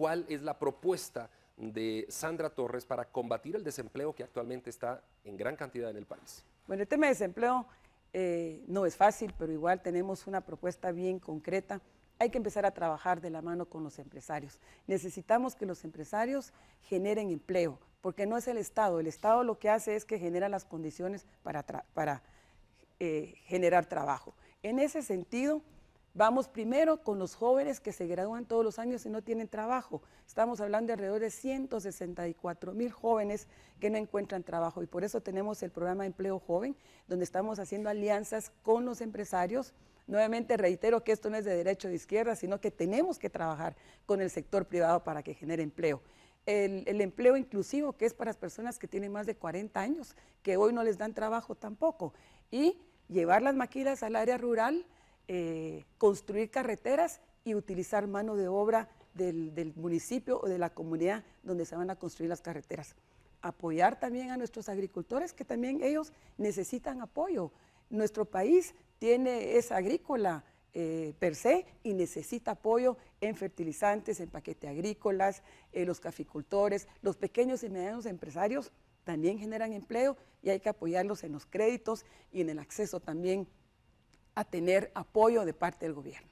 cuál es la propuesta de Sandra Torres para combatir el desempleo que actualmente está en gran cantidad en el país. Bueno, el tema de desempleo eh, no es fácil, pero igual tenemos una propuesta bien concreta. Hay que empezar a trabajar de la mano con los empresarios. Necesitamos que los empresarios generen empleo, porque no es el Estado. El Estado lo que hace es que genera las condiciones para, para eh, generar trabajo. En ese sentido, Vamos primero con los jóvenes que se gradúan todos los años y no tienen trabajo. Estamos hablando de alrededor de 164 mil jóvenes que no encuentran trabajo y por eso tenemos el programa Empleo Joven, donde estamos haciendo alianzas con los empresarios. Nuevamente reitero que esto no es de derecho o de izquierda, sino que tenemos que trabajar con el sector privado para que genere empleo. El, el, empleo inclusivo, que es para las personas que tienen más de 40 años, que hoy no les dan trabajo tampoco. Y llevar las maquilas al área rural eh, construir carreteras y utilizar mano de obra del, municipio o de la comunidad donde se van a construir las carreteras. Apoyar también a nuestros agricultores, que también ellos necesitan apoyo. Nuestro país tiene, es agrícola eh, per se y necesita apoyo en fertilizantes, en paquetes agrícolas, eh, los caficultores, los pequeños y medianos empresarios también generan empleo y hay que apoyarlos en los créditos y en el acceso también a tener apoyo de parte del gobierno.